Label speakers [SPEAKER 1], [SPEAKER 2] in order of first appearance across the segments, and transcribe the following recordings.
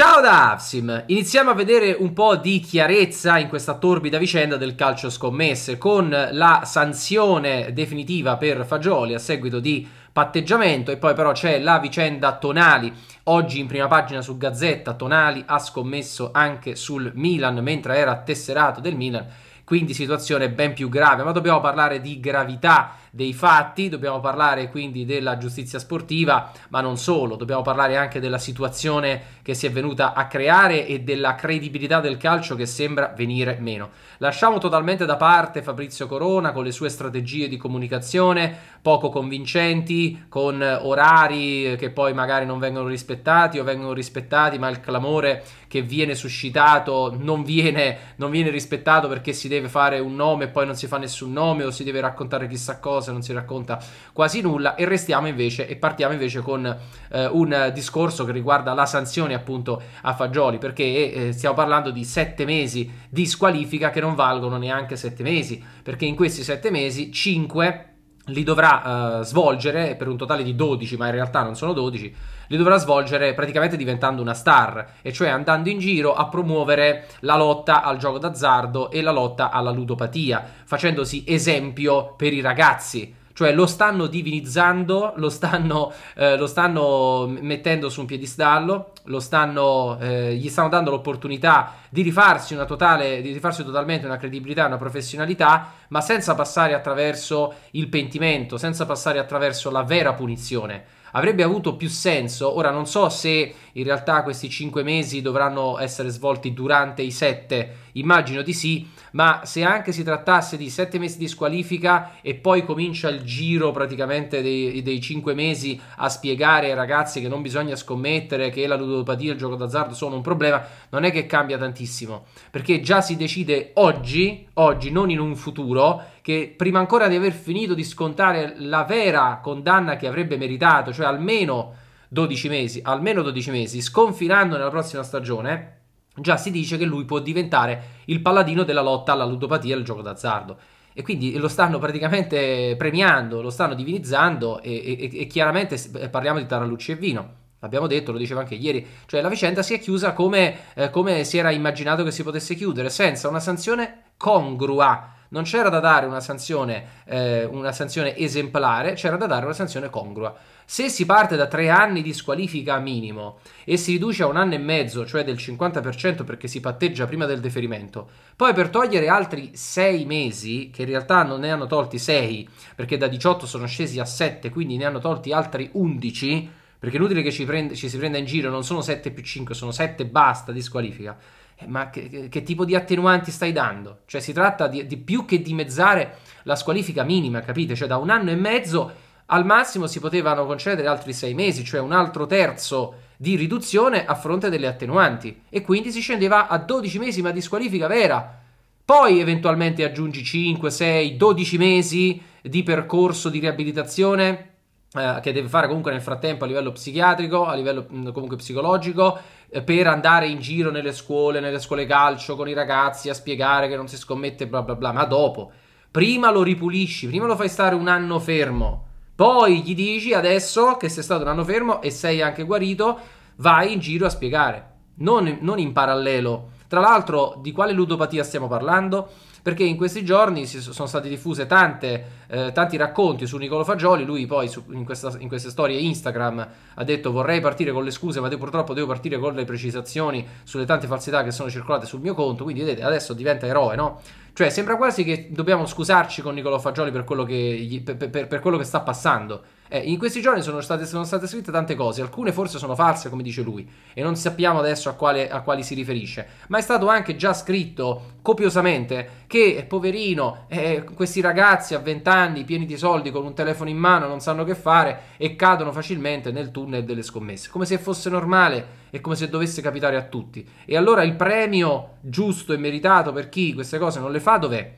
[SPEAKER 1] Ciao da Avsim! Iniziamo a vedere un po' di chiarezza in questa torbida vicenda del calcio scommesse con la sanzione definitiva per Fagioli a seguito di patteggiamento e poi però c'è la vicenda Tonali oggi in prima pagina su Gazzetta Tonali ha scommesso anche sul Milan mentre era tesserato del Milan quindi situazione ben più grave ma dobbiamo parlare di gravità dei fatti, dobbiamo parlare quindi della giustizia sportiva, ma non solo, dobbiamo parlare anche della situazione che si è venuta a creare e della credibilità del calcio che sembra venire meno. Lasciamo totalmente da parte Fabrizio Corona con le sue strategie di comunicazione poco convincenti, con orari che poi magari non vengono rispettati o vengono rispettati, ma il clamore che viene suscitato non viene, non viene rispettato perché si deve fare un nome e poi non si fa nessun nome o si deve raccontare chissà cosa cose, non si racconta quasi nulla e restiamo invece e partiamo invece con eh, un discorso che riguarda la sanzione appunto a Fagioli perché eh, stiamo parlando di sette mesi di squalifica che non valgono neanche sette mesi perché in questi sette mesi 5 li dovrà uh, svolgere per un totale di 12, ma in realtà non sono 12, li dovrà svolgere praticamente diventando una star, e cioè andando in giro a promuovere la lotta al gioco d'azzardo e la lotta alla ludopatia, facendosi esempio per i ragazzi cioè lo stanno divinizzando, lo stanno, eh, lo stanno, mettendo su un piedistallo, stanno, eh, gli stanno dando l'opportunità di rifarsi, una totale, di rifarsi, totalmente una credibilità, una professionalità, ma senza passare attraverso il pentimento, senza passare attraverso la vera punizione avrebbe avuto più senso, ora non so se in realtà questi 5 mesi dovranno essere svolti durante i 7, immagino di sì, ma se anche si trattasse di 7 mesi di squalifica e poi comincia il giro praticamente dei, dei 5 mesi a spiegare ai ragazzi che non bisogna scommettere, che la ludopatia e il gioco d'azzardo sono un problema, non è che cambia tantissimo, perché già si decide oggi, oggi non in un futuro, che prima ancora di aver finito di scontare la vera condanna che avrebbe meritato, cioè almeno 12 mesi, almeno 12 mesi, sconfinando nella prossima stagione, già si dice che lui può diventare il paladino della lotta alla ludopatia e al gioco d'azzardo. E quindi lo stanno praticamente premiando, lo stanno divinizzando e, e, e chiaramente eh, parliamo di Taralucci e Vino. L'abbiamo detto, lo dicevo anche ieri, cioè la vicenda si è chiusa come, eh, come si era immaginato che si potesse chiudere, senza una sanzione congrua. Non c'era da dare una sanzione, eh, una sanzione esemplare, c'era da dare una sanzione congrua. Se si parte da tre anni di squalifica minimo e si riduce a un anno e mezzo, cioè del 50% perché si patteggia prima del deferimento, poi per togliere altri sei mesi, che in realtà non ne hanno tolti sei, perché da 18 sono scesi a 7, quindi ne hanno tolti altri 11, perché è inutile che ci, prende, ci si prenda in giro, non sono 7 più 5, sono 7 basta di squalifica eh, ma che, che, tipo di attenuanti stai dando? Cioè si tratta di, di, più che dimezzare la squalifica minima, capite? Cioè da un anno e mezzo al massimo si potevano concedere altri sei mesi, cioè un altro terzo di riduzione a fronte delle attenuanti e quindi si scendeva a 12 mesi ma disqualifica vera. Poi eventualmente aggiungi 5, 6, 12 mesi di percorso di riabilitazione eh, che deve fare comunque nel frattempo a livello psichiatrico, a livello mh, mm, comunque psicologico, eh, per andare in giro nelle scuole, nelle scuole calcio con i ragazzi a spiegare che non si scommette bla bla bla, ma dopo, prima lo ripulisci, prima lo fai stare un anno fermo poi gli dici adesso che sei stato un anno fermo e sei anche guarito, vai in giro a spiegare, non, non in parallelo. Tra l'altro, di quale ludopatia stiamo parlando? perché in questi giorni si sono stati diffuse tante, eh, tanti racconti su Nicolo Fagioli, lui poi su, in, questa, in, queste storie Instagram ha detto vorrei partire con le scuse ma devo, purtroppo devo partire con le precisazioni sulle tante falsità che sono circolate sul mio conto, quindi vedete adesso diventa eroe, no? Cioè sembra quasi che dobbiamo scusarci con Nicolo Fagioli per quello che, gli, per, per, per quello che sta passando. Eh, in questi giorni sono state, sono state, scritte tante cose, alcune forse sono false, come dice lui, e non sappiamo adesso a, quale, a quali si riferisce, ma è stato anche già scritto copiosamente che, eh, poverino, eh, questi ragazzi a 20 anni, pieni di soldi, con un telefono in mano, non sanno che fare e cadono facilmente nel tunnel delle scommesse, come se fosse normale e come se dovesse capitare a tutti. E allora il premio giusto e meritato per chi queste cose non le fa dov'è?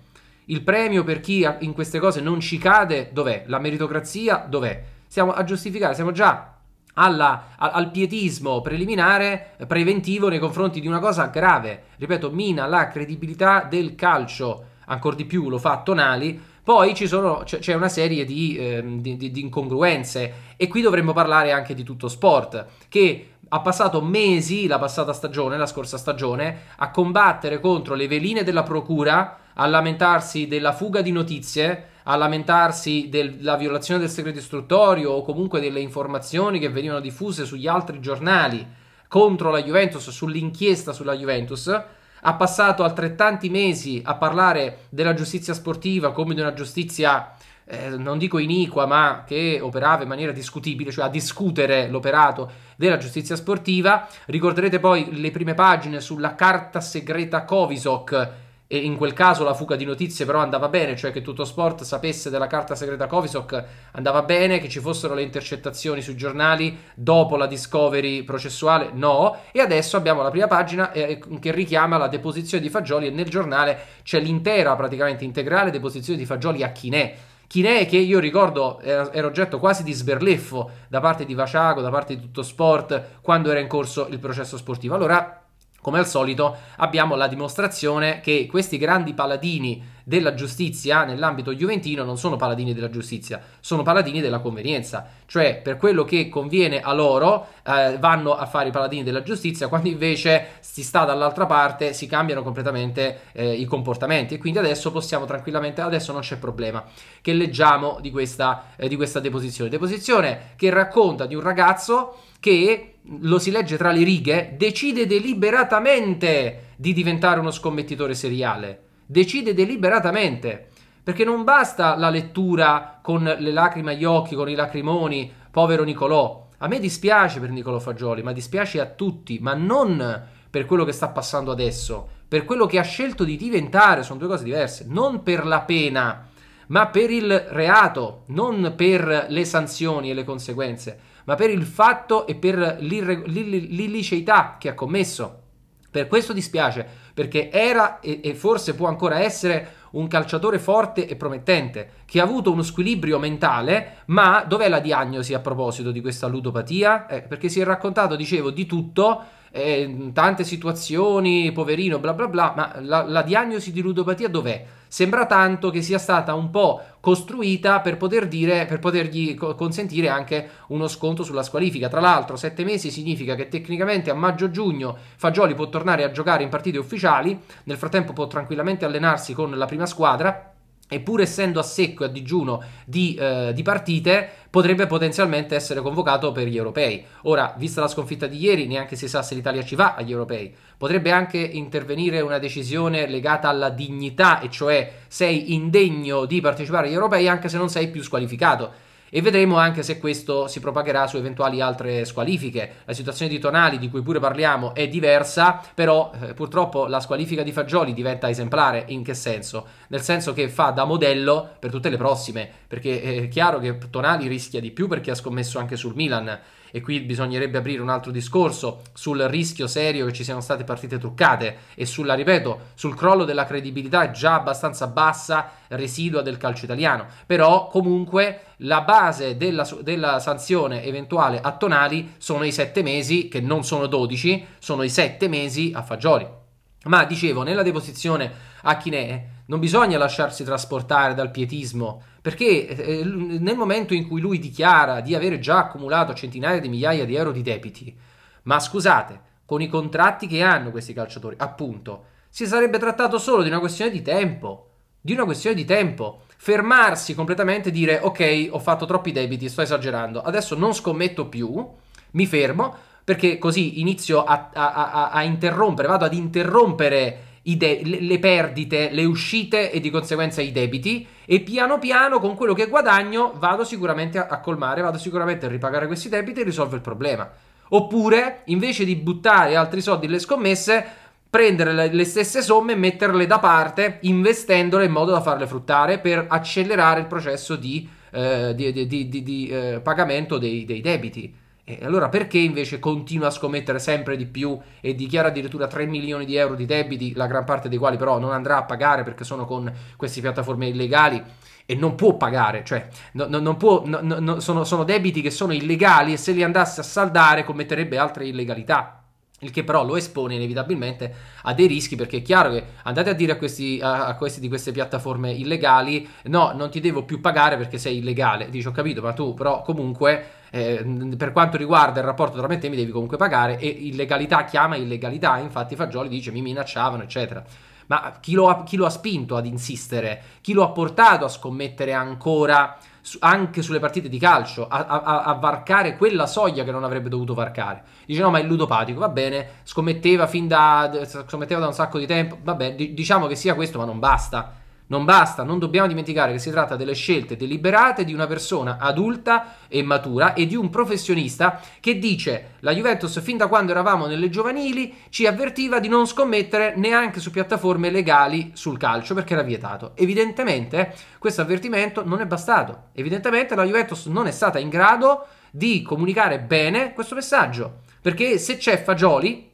[SPEAKER 1] Il premio per chi in queste cose non ci cade, dov'è? La meritocrazia, dov'è? Siamo a giustificare, siamo già alla, al pietismo preliminare, eh, preventivo nei confronti di una cosa grave. Ripeto, mina la credibilità del calcio, ancora di più lo fa Tonali. Poi sono, c'è una serie di, eh, di, di, di incongruenze e qui dovremmo parlare anche di tutto sport, che ha passato mesi la passata stagione, la scorsa stagione, a combattere contro le veline della procura a lamentarsi della fuga di notizie, a lamentarsi della violazione del segreto istruttorio o comunque delle informazioni che venivano diffuse sugli altri giornali contro la Juventus, sull'inchiesta sulla Juventus. Ha passato altrettanti mesi a parlare della giustizia sportiva come di una giustizia, eh, non dico iniqua, ma che operava in maniera discutibile, cioè a discutere l'operato della giustizia sportiva. Ricorderete poi le prime pagine sulla carta segreta Covisoc e in quel caso la fuga di notizie però andava bene, cioè che tutto sport sapesse della carta segreta Covisoc, andava bene che ci fossero le intercettazioni sui giornali dopo la discovery processuale, no, e adesso abbiamo la prima pagina eh, eh che richiama la deposizione di Fagioli e nel giornale c'è l'intera praticamente integrale deposizione di Fagioli a Chinè. Chinè che io ricordo era oggetto quasi di sberleffo da parte di Vaciago, da parte di tutto sport quando era in corso il processo sportivo. Allora come al solito abbiamo la dimostrazione che questi grandi paladini della giustizia nell'ambito juventino non sono paladini della giustizia, sono paladini della convenienza, cioè per quello che conviene a loro eh, vanno a fare i paladini della giustizia, quando invece si sta dall'altra parte si cambiano completamente eh, i comportamenti e quindi adesso possiamo tranquillamente, adesso non c'è problema, che leggiamo di questa, eh, di questa deposizione, deposizione che racconta di un ragazzo che lo si legge tra le righe, decide deliberatamente di diventare uno scommettitore seriale decide deliberatamente. Perché non basta la lettura con le lacrime agli occhi, con i lacrimoni, povero Nicolò. A me dispiace per Nicolò Fagioli, ma dispiace a tutti, ma non per quello che sta passando adesso, per quello che ha scelto di diventare, sono due cose diverse, non per la pena, ma per il reato, non per le sanzioni e le conseguenze, ma per il fatto e per l'illiceità che ha commesso. Per questo dispiace, perché era e, e, forse può ancora essere un calciatore forte e promettente, che ha avuto uno squilibrio mentale, ma dov'è la diagnosi a proposito di questa ludopatia? Eh, perché si è raccontato, dicevo, di tutto, eh, tante situazioni, poverino, bla bla bla, ma la, la diagnosi di ludopatia dov'è? sembra tanto che sia stata un po' costruita per poter dire per potergli consentire anche uno sconto sulla squalifica. Tra l'altro, sette mesi significa che tecnicamente a maggio-giugno Fagioli può tornare a giocare in partite ufficiali, nel frattempo può tranquillamente allenarsi con la prima squadra e pur essendo a secco e a digiuno di, eh, di, partite, potrebbe potenzialmente essere convocato per gli europei. Ora, vista la sconfitta di ieri, neanche si sa se l'Italia ci va agli europei. Potrebbe anche intervenire una decisione legata alla dignità, e cioè sei indegno di partecipare agli europei anche se non sei più squalificato e vedremo anche se questo si propagherà su eventuali altre squalifiche. La situazione di Tonali, di cui pure parliamo, è diversa, però eh, purtroppo la squalifica di Fagioli diventa esemplare. In che senso? Nel senso che fa da modello per tutte le prossime, perché eh, è chiaro che Tonali rischia di più perché ha scommesso anche sul Milan e qui bisognerebbe aprire un altro discorso sul rischio serio che ci siano state partite truccate e sulla, ripeto, sul crollo della credibilità già abbastanza bassa residua del calcio italiano, però comunque la base della, della sanzione eventuale a Tonali sono i 7 mesi, che non sono 12, sono i 7 mesi a Fagioli. Ma dicevo, nella deposizione a Chinè non bisogna lasciarsi trasportare dal pietismo, perché eh, eh, nel momento in cui lui dichiara di avere già accumulato centinaia di migliaia di euro di debiti, ma scusate, con i contratti che hanno questi calciatori, appunto, si sarebbe trattato solo di una questione di tempo, di una questione di tempo. Fermarsi completamente e dire ok, ho fatto troppi debiti, sto esagerando, adesso non scommetto più, mi fermo, perché così inizio a, a, a, a interrompere, vado ad interrompere de- le perdite, le uscite e di conseguenza i debiti e piano piano con quello che guadagno vado sicuramente a, colmare, vado sicuramente a ripagare questi debiti e risolvo il problema. Oppure, invece di buttare altri soldi nelle scommesse, prendere le, stesse somme e metterle da parte investendole in modo da farle fruttare per accelerare il processo di, eh, di, di, di eh, pagamento dei, dei debiti. E allora perché invece continua a scommettere sempre di più e dichiara addirittura 3 milioni di euro di debiti, la gran parte dei quali però non andrà a pagare perché sono con queste piattaforme illegali e non può pagare, cioè no, no, non può, no, sono, sono debiti che sono illegali e se li andasse a saldare commetterebbe altre illegalità. Il che però lo espone inevitabilmente a dei rischi perché è chiaro che andate a dire a questi, a, questi, di queste piattaforme illegali no, non ti devo più pagare perché sei illegale. dice ho capito, ma tu però comunque eh, per quanto riguarda il rapporto tra me e te mi devi comunque pagare e illegalità chiama illegalità. Infatti Fagioli dice mi minacciavano eccetera. Ma chi lo ha, chi lo ha spinto ad insistere? Chi lo ha portato a scommettere ancora? anche sulle partite di calcio, a, a, a, varcare quella soglia che non avrebbe dovuto varcare. Dice no, ma è ludopatico, va bene, scommetteva fin da, scommetteva da un sacco di tempo, vabbè, di, diciamo che sia questo, ma non basta. Non basta, non dobbiamo dimenticare che si tratta delle scelte deliberate di una persona adulta e matura e di un professionista che dice la Juventus fin da quando eravamo nelle giovanili ci avvertiva di non scommettere neanche su piattaforme legali sul calcio perché era vietato. Evidentemente questo avvertimento non è bastato. Evidentemente la Juventus non è stata in grado di comunicare bene questo messaggio. Perché se c'è Fagioli,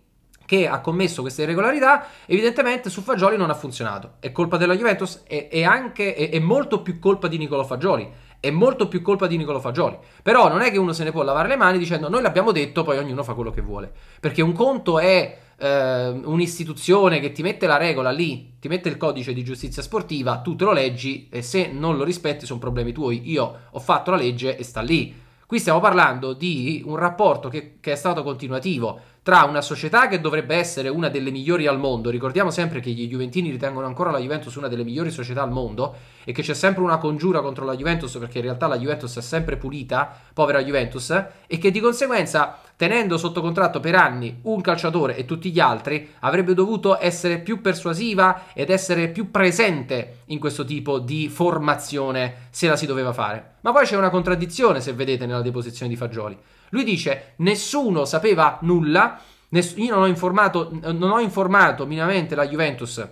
[SPEAKER 1] che ha commesso queste irregolarità, evidentemente su Fagioli non ha funzionato. È colpa della Juventus e, anche, è, è molto più colpa di Nicolò Fagioli è molto più colpa di Nicolo Fagioli. Però non è che uno se ne può lavare le mani dicendo noi l'abbiamo detto, poi ognuno fa quello che vuole. Perché un conto è eh, un'istituzione che ti mette la regola lì, ti mette il codice di giustizia sportiva, tu te lo leggi e se non lo rispetti sono problemi tuoi. Io ho fatto la legge e sta lì. Qui stiamo parlando di un rapporto che, che è stato continuativo tra una società che dovrebbe essere una delle migliori al mondo, ricordiamo sempre che gli Juventini ritengono ancora la Juventus una delle migliori società al mondo e che c'è sempre una congiura contro la Juventus perché in realtà la Juventus è sempre pulita, povera Juventus, e che di conseguenza tenendo sotto contratto per anni un calciatore e tutti gli altri avrebbe dovuto essere più persuasiva ed essere più presente in questo tipo di formazione se la si doveva fare. Ma poi c'è una contraddizione se vedete nella deposizione di Fagioli. Lui dice: Nessuno sapeva nulla, ness- io non ho, informato, non ho informato minimamente la Juventus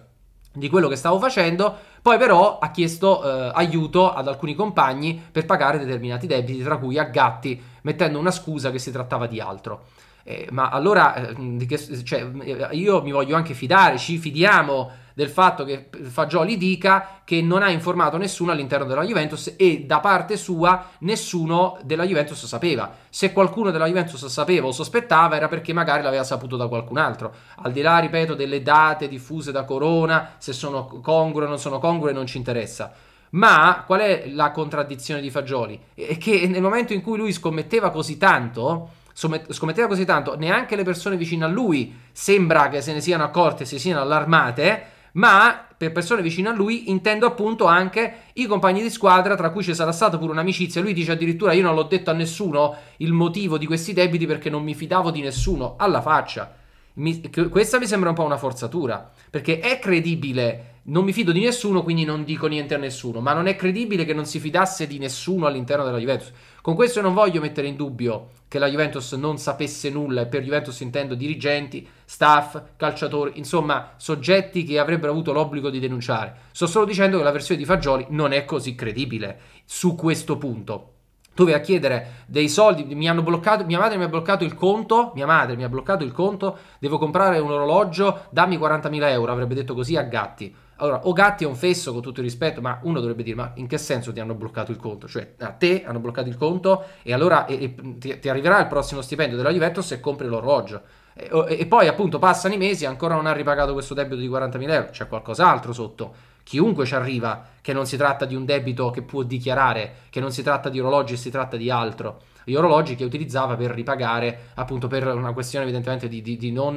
[SPEAKER 1] di quello che stavo facendo. Poi, però, ha chiesto eh, aiuto ad alcuni compagni per pagare determinati debiti, tra cui a Gatti, mettendo una scusa che si trattava di altro. Eh, ma allora, eh, cioè, io mi voglio anche fidare, ci fidiamo del fatto che Fagioli dica che non ha informato nessuno all'interno della Juventus e da parte sua nessuno della Juventus sapeva. Se qualcuno della Juventus sapeva o sospettava era perché magari l'aveva saputo da qualcun altro. Al di là, ripeto, delle date diffuse da Corona, se sono congrue o non sono congrue non ci interessa. Ma qual è la contraddizione di Fagioli? È che nel momento in cui lui scommetteva così tanto, scommetteva così tanto, neanche le persone vicine a lui sembra che se ne siano accorte, si siano allarmate ma per persone vicine a lui intendo appunto anche i compagni di squadra tra cui ci sarà stata pure un'amicizia. Lui dice addirittura io non l'ho detto a nessuno il motivo di questi debiti perché non mi fidavo di nessuno, alla faccia. Mi, questa mi sembra un po' una forzatura, perché è credibile, non mi fido di nessuno, quindi non dico niente a nessuno, ma non è credibile che non si fidasse di nessuno all'interno della Juventus. Con questo non voglio mettere in dubbio che la Juventus non sapesse nulla e per Juventus intendo dirigenti, staff, calciatori, insomma soggetti che avrebbero avuto l'obbligo di denunciare. Sto solo dicendo che la versione di Fagioli non è così credibile su questo punto dove a chiedere dei soldi, mi hanno bloccato, mia madre mi ha bloccato il conto, mia madre mi ha bloccato il conto, devo comprare un orologio, dammi 40.000 euro, avrebbe detto così a Gatti. Allora, o Gatti è un fesso con tutto il rispetto, ma uno dovrebbe dire, ma in che senso ti hanno bloccato il conto? Cioè, a te hanno bloccato il conto e allora e, e, ti, ti, arriverà il prossimo stipendio della Juventus se compri l'orologio. E, e poi appunto passano i mesi e ancora non ha ripagato questo debito di 40.000 euro, c'è qualcos'altro sotto chiunque ci arriva che non si tratta di un debito che può dichiarare, che non si tratta di orologi, si tratta di altro. Gli orologi che utilizzava per ripagare, appunto per una questione evidentemente di, di, di non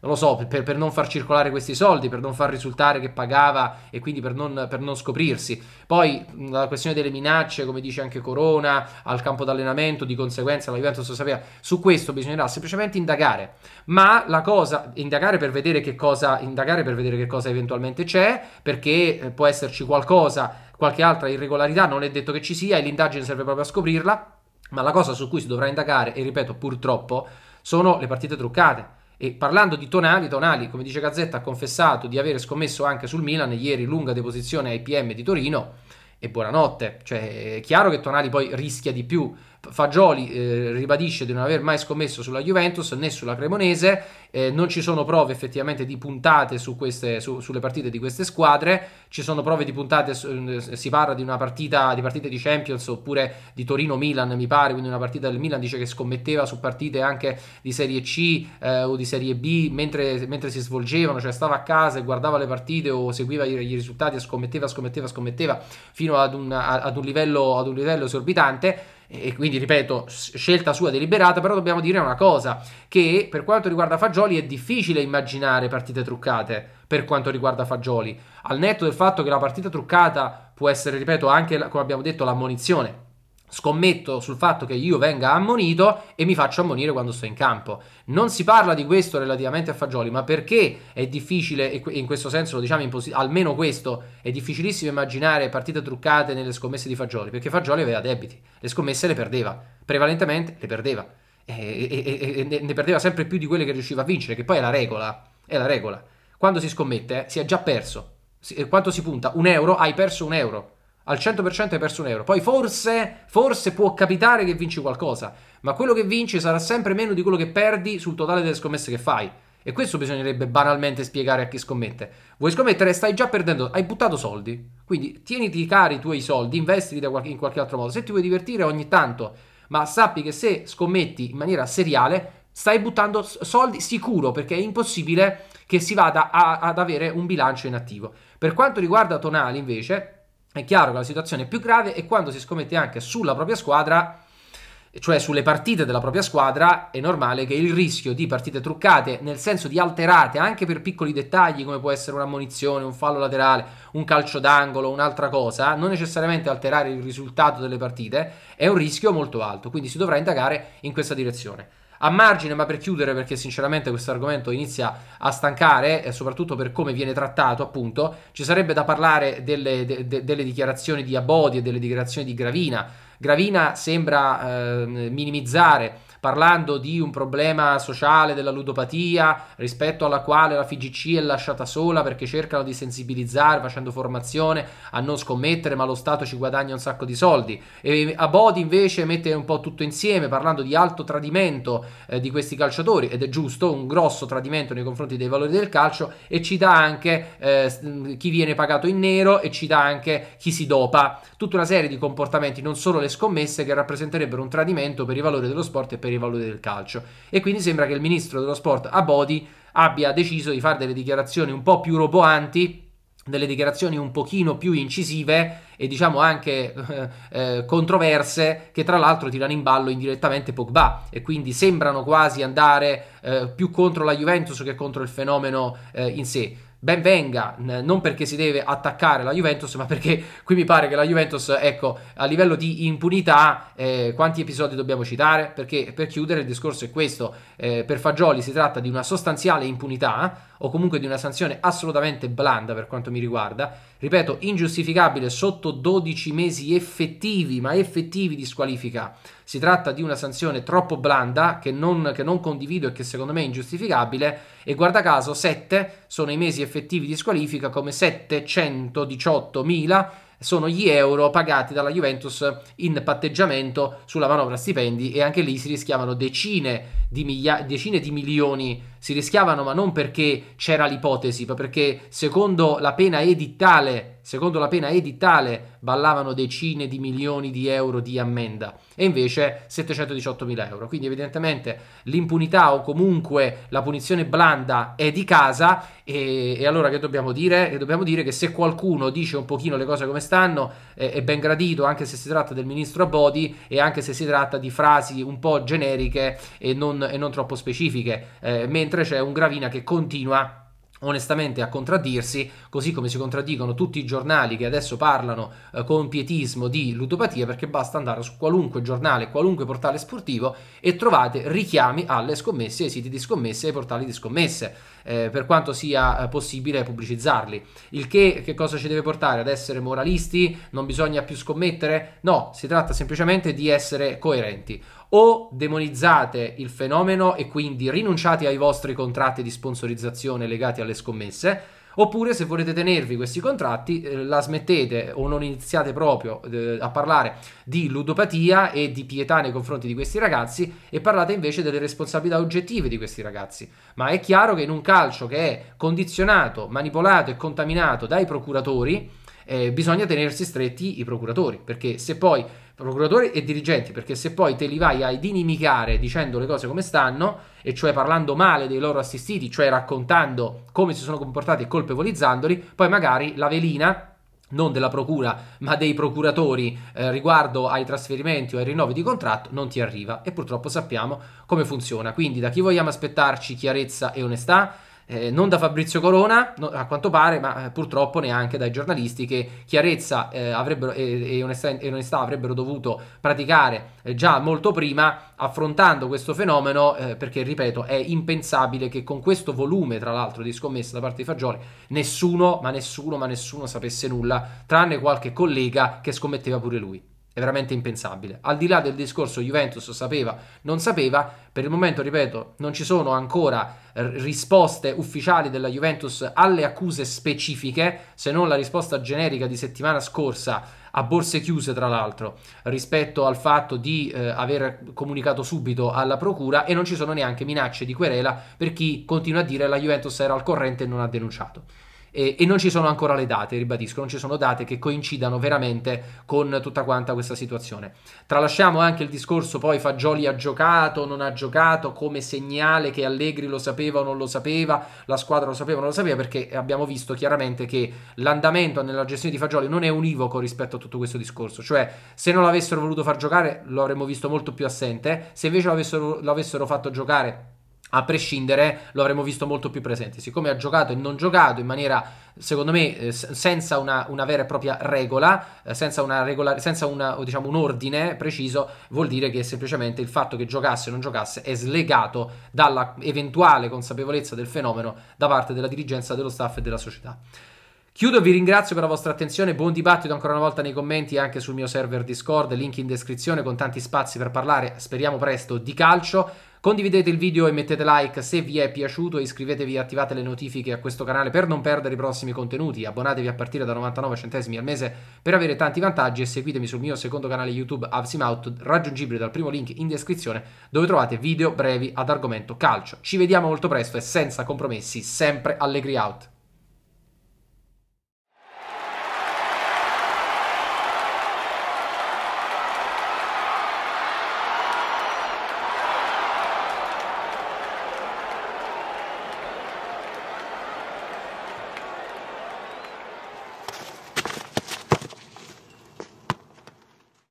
[SPEAKER 1] non lo so, per, per, non far circolare questi soldi, per non far risultare che pagava e quindi per non, per non scoprirsi. Poi la questione delle minacce, come dice anche Corona, al campo d'allenamento, di conseguenza la Juventus lo sapeva, su questo bisognerà semplicemente indagare, ma la cosa, indagare per vedere che cosa, indagare per vedere che cosa eventualmente c'è, perché eh, può esserci qualcosa qualche altra irregolarità, non è detto che ci sia e l'indagine serve proprio a scoprirla, ma la cosa su cui si dovrà indagare, e ripeto purtroppo, sono le partite truccate e parlando di Tonali, Tonali, come dice Gazzetta, ha confessato di aver scommesso anche sul Milan ieri lunga deposizione ai PM di Torino e buonanotte. Cioè, è chiaro che Tonali poi rischia di più Fagioli eh, ribadisce di non aver mai scommesso sulla Juventus né sulla Cremonese, eh, non ci sono prove effettivamente di puntate su queste, su, sulle partite di queste squadre, ci sono prove di puntate, su, eh, si parla di una partita di partite di Champions oppure di Torino-Milan mi pare, quindi una partita del Milan dice che scommetteva su partite anche di Serie C eh, o di Serie B mentre, mentre, si svolgevano, cioè stava a casa e guardava le partite o seguiva i, i risultati e scommetteva, scommetteva, scommetteva fino ad un, ad un, livello, ad un livello esorbitante e quindi ripeto, scelta sua deliberata, però dobbiamo dire una cosa, che per quanto riguarda Fagioli è difficile immaginare partite truccate, per quanto riguarda Fagioli, al netto del fatto che la partita truccata può essere, ripeto, anche, come abbiamo detto, l'ammonizione, scommetto sul fatto che io venga ammonito e mi faccio ammonire quando sto in campo. Non si parla di questo relativamente a Fagioli, ma perché è difficile, e in questo senso lo diciamo, almeno questo, è difficilissimo immaginare partite truccate nelle scommesse di Fagioli, perché Fagioli aveva debiti, le scommesse le perdeva, prevalentemente le perdeva, e, e, e ne perdeva sempre più di quelle che riusciva a vincere, che poi è la regola, è la regola. Quando si scommette eh, si è già perso, si, eh, quanto si punta? Un euro, hai perso un euro al 100% hai perso un euro. Poi forse, forse può capitare che vinci qualcosa, ma quello che vinci sarà sempre meno di quello che perdi sul totale delle scommesse che fai. E questo bisognerebbe banalmente spiegare a chi scommette. Vuoi scommettere? Stai già perdendo, hai buttato soldi. Quindi tieniti cari i tuoi soldi, investili in qualche altro modo. Se ti vuoi divertire ogni tanto, ma sappi che se scommetti in maniera seriale, stai buttando soldi sicuro perché è impossibile che si vada a, ad avere un bilancio inattivo. Per quanto riguarda Tonali, invece, è chiaro che la situazione è più grave e quando si scommette anche sulla propria squadra, cioè sulle partite della propria squadra, è normale che il rischio di partite truccate, nel senso di alterate anche per piccoli dettagli come può essere un'ammonizione, un fallo laterale, un calcio d'angolo, un'altra cosa, non necessariamente alterare il risultato delle partite, è un rischio molto alto, quindi si dovrà indagare in questa direzione a margine, ma per chiudere, perché sinceramente questo argomento inizia a stancare, e eh, soprattutto per come viene trattato, appunto, ci sarebbe da parlare delle, de, de, delle dichiarazioni di Abodi e delle dichiarazioni di Gravina. Gravina sembra eh, minimizzare parlando di un problema sociale della ludopatia rispetto alla quale la FIGC è lasciata sola perché cercano di sensibilizzare facendo formazione a non scommettere, ma lo Stato ci guadagna un sacco di soldi. E Abodi invece mette un po' tutto insieme parlando di alto tradimento eh, di questi calciatori ed è giusto, un grosso tradimento nei confronti dei valori del calcio e ci dà anche eh, chi viene pagato in nero e ci dà anche chi si dopa, tutta una serie di comportamenti, non solo le scommesse che rappresenterebbero un tradimento per i valori dello sport e per per i valori del calcio. E quindi sembra che il ministro dello sport Abodi abbia deciso di fare delle dichiarazioni un po' più roboanti delle dichiarazioni un pochino più incisive e diciamo anche eh, eh controverse che tra l'altro tirano in ballo indirettamente Pogba e quindi sembrano quasi andare eh, più contro la Juventus che contro il fenomeno eh, in sé ben venga, non perché si deve attaccare la Juventus, ma perché qui mi pare che la Juventus, ecco, a livello di impunità, eh, quanti episodi dobbiamo citare? Perché per chiudere il discorso è questo, eh, per Fagioli si tratta di una sostanziale impunità o comunque di una sanzione assolutamente blanda per quanto mi riguarda ripeto, ingiustificabile sotto 12 mesi effettivi, ma effettivi di squalifica. Si tratta di una sanzione troppo blanda che non, che non condivido e che secondo me è ingiustificabile e guarda caso 7 sono i mesi effettivi di squalifica come 718 mila sono gli euro pagati dalla Juventus in patteggiamento sulla manovra stipendi e anche lì si rischiavano decine di, miglia- decine di milioni si rischiavano, ma non perché c'era l'ipotesi, ma perché secondo la pena edittale, secondo la pena edittale ballavano decine di milioni di euro di ammenda e invece 718 mila euro. Quindi evidentemente l'impunità o comunque la punizione blanda è di casa e, e allora che dobbiamo dire? E dobbiamo dire che se qualcuno dice un pochino le cose come stanno eh, è ben gradito anche se si tratta del ministro Abodi e anche se si tratta di frasi un po' generiche e non, e non troppo specifiche. Eh, mentre c'è un Gravina che continua onestamente a contraddirsi, così come si contraddicono tutti i giornali che adesso parlano eh, con pietismo di ludopatia, perché basta andare su qualunque giornale, qualunque portale sportivo e trovate richiami alle scommesse, ai siti di scommesse, ai portali di scommesse, eh, per quanto sia eh, possibile pubblicizzarli. Il che, che cosa ci deve portare? Ad essere moralisti? Non bisogna più scommettere? No, si tratta semplicemente di essere coerenti o demonizzate il fenomeno e quindi rinunciate ai vostri contratti di sponsorizzazione legati alle scommesse, oppure se volete tenervi questi contratti eh, la smettete o non iniziate proprio eh, a parlare di ludopatia e di pietà nei confronti di questi ragazzi e parlate invece delle responsabilità oggettive di questi ragazzi. Ma è chiaro che in un calcio che è condizionato, manipolato e contaminato dai procuratori, eh, bisogna tenersi stretti i procuratori, perché se poi procuratori e dirigenti, perché se poi te li vai a inimicare dicendo le cose come stanno, e cioè parlando male dei loro assistiti, cioè raccontando come si sono comportati e colpevolizzandoli, poi magari la velina non della procura, ma dei procuratori eh, riguardo ai trasferimenti o ai rinnovi di contratto, non ti arriva e purtroppo sappiamo come funziona. Quindi da chi vogliamo aspettarci chiarezza e onestà? eh, non da Fabrizio Corona, no, a quanto pare, ma eh, purtroppo neanche dai giornalisti che chiarezza eh, avrebbero, e, onestà, e, onestà, avrebbero dovuto praticare eh, già molto prima affrontando questo fenomeno, eh, perché ripeto, è impensabile che con questo volume, tra l'altro, di scommesse da parte di Fagioli, nessuno, ma nessuno, ma nessuno sapesse nulla, tranne qualche collega che scommetteva pure lui è veramente impensabile. Al di là del discorso Juventus sapeva, non sapeva, per il momento, ripeto, non ci sono ancora eh, risposte ufficiali della Juventus alle accuse specifiche, se non la risposta generica di settimana scorsa a borse chiuse tra l'altro rispetto al fatto di eh, aver comunicato subito alla procura e non ci sono neanche minacce di querela per chi continua a dire la Juventus era al corrente e non ha denunciato. E, e, non ci sono ancora le date, ribadisco, non ci sono date che coincidano veramente con tutta quanta questa situazione. Tralasciamo anche il discorso poi Fagioli ha giocato, non ha giocato, come segnale che Allegri lo sapeva o non lo sapeva, la squadra lo sapeva o non lo sapeva, perché abbiamo visto chiaramente che l'andamento nella gestione di Fagioli non è univoco rispetto a tutto questo discorso, cioè se non l'avessero voluto far giocare lo avremmo visto molto più assente, se invece l'avessero, l'avessero fatto giocare a prescindere lo avremmo visto molto più presente. Siccome ha giocato e non giocato in maniera, secondo me, eh, senza una, una vera e propria regola, eh, senza, una regola, senza una, diciamo, un ordine preciso, vuol dire che semplicemente il fatto che giocasse o non giocasse è slegato dalla eventuale consapevolezza del fenomeno da parte della dirigenza, dello staff e della società. Chiudo, vi ringrazio per la vostra attenzione, buon dibattito ancora una volta nei commenti anche sul mio server Discord, link in descrizione con tanti spazi per parlare, speriamo presto, di calcio. Condividete il video e mettete like se vi è piaciuto, iscrivetevi e attivate le notifiche a questo canale per non perdere i prossimi contenuti, abbonatevi a partire da 99 centesimi al mese per avere tanti vantaggi e seguitemi sul mio secondo canale YouTube Avsimout, raggiungibile dal primo link in descrizione dove trovate video brevi ad argomento calcio. Ci vediamo molto presto e senza compromessi, sempre Allegri Out.